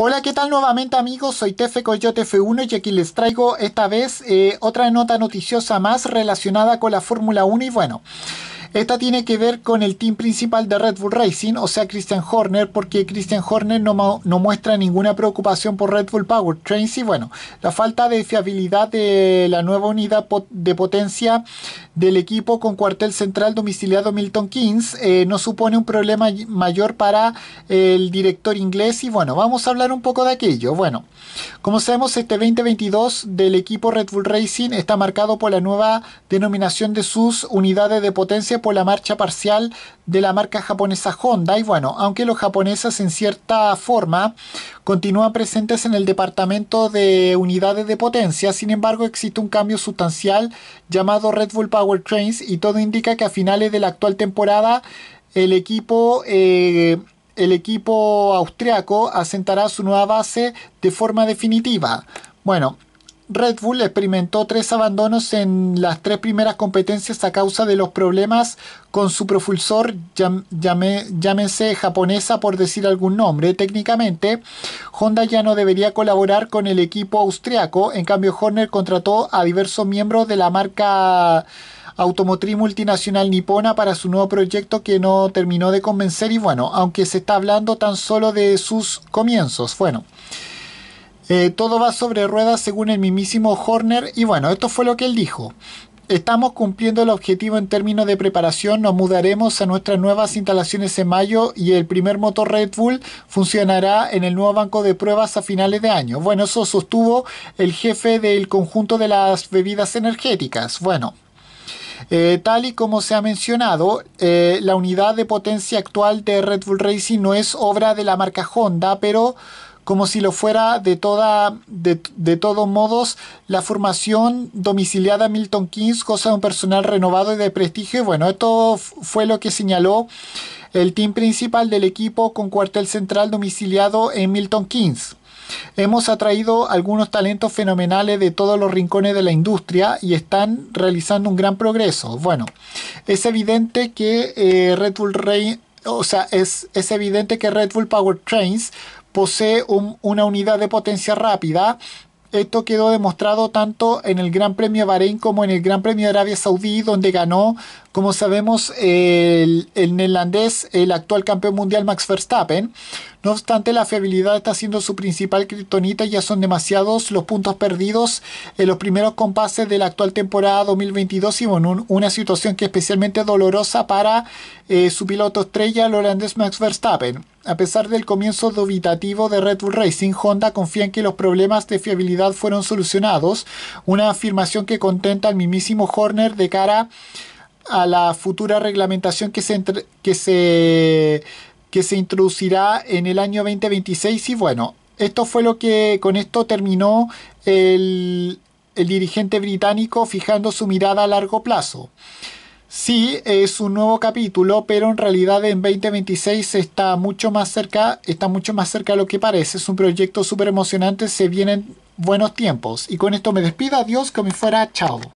Hola, ¿qué tal nuevamente amigos? Soy Tefe Coyote F1 y aquí les traigo esta vez eh, otra nota noticiosa más relacionada con la Fórmula 1 y bueno... Esta tiene que ver con el team principal de Red Bull Racing, o sea, Christian Horner, porque Christian Horner no, muestra ninguna preocupación por Red Bull Power Powertrains y bueno, la falta de fiabilidad de la nueva unidad de potencia del equipo con cuartel central domiciliado Milton Keynes eh, no supone un problema mayor para el director inglés y bueno, vamos a hablar un poco de aquello. Bueno, como sabemos, este 2022 del equipo Red Bull Racing está marcado por la nueva denominación de sus unidades de potencia la marcha parcial de la marca japonesa Honda y bueno, aunque los japoneses en cierta forma continúan presentes en el departamento de unidades de potencia, sin embargo existe un cambio sustancial llamado Red Bull Power Trains y todo indica que a finales de la actual temporada el equipo... Eh, el equipo austriaco asentará su nueva base de forma definitiva. Bueno, Red Bull experimentó tres abandonos en las tres primeras competencias a causa de los problemas con su propulsor, llámense japonesa por decir algún nombre. Técnicamente, Honda ya no debería colaborar con el equipo austriaco. En cambio, Horner contrató a diversos miembros de la marca automotriz multinacional nipona para su nuevo proyecto que no terminó de convencer y bueno, aunque se está hablando tan solo de sus comienzos. Bueno. Eh, todo va sobre ruedas según el mismísimo Horner y bueno, esto fue lo que él dijo. Estamos cumpliendo el objetivo en términos de preparación, nos mudaremos a nuestras nuevas instalaciones en mayo y el primer motor Red Bull funcionará en el nuevo banco de pruebas a finales de año. Bueno, eso sostuvo el jefe del conjunto de las bebidas energéticas. Bueno, eh, tal y como se ha mencionado, eh, la unidad de potencia actual de Red Bull Racing no es obra de la marca Honda, pero como si lo fuera de, toda, de, todos modos la formación domiciliada Milton Keynes, cosa de un personal renovado y de prestigio. bueno, esto fue lo que señaló el team principal del equipo con cuartel central domiciliado en Milton Keynes. Hemos atraído algunos talentos fenomenales de todos los rincones de la industria y están realizando un gran progreso. Bueno, es evidente que eh, Red Bull rey o sea, es, es evidente que Red Bull Power Trains posee una unidad de potencia rápida. Esto quedó demostrado tanto en el Gran Premio de Bahrein como en el Gran Premio de Arabia Saudí, donde ganó, como sabemos, el neerlandés, el actual campeón mundial Max Verstappen. No obstante, la fiabilidad está siendo su principal criptonita. Ya son demasiados los puntos perdidos en los primeros compases de la actual temporada 2022 y una situación que es especialmente dolorosa para eh, su piloto estrella, el holandés Max Verstappen. A pesar del comienzo dubitativo de Red Bull Racing, Honda confía en que los problemas de fiabilidad fueron solucionados, una afirmación que contenta al mismísimo Horner de cara a la futura reglamentación que se, que se que se introducirá en el año 2026 y bueno, esto fue lo que con esto terminó el, dirigente británico fijando su mirada a largo plazo. Sí, es un nuevo capítulo, pero en realidad en 2026 está mucho más cerca, está mucho más cerca de lo que parece. Es un proyecto súper emocionante, se vienen buenos tiempos. Y con esto me despido, adiós, me fuera, chao.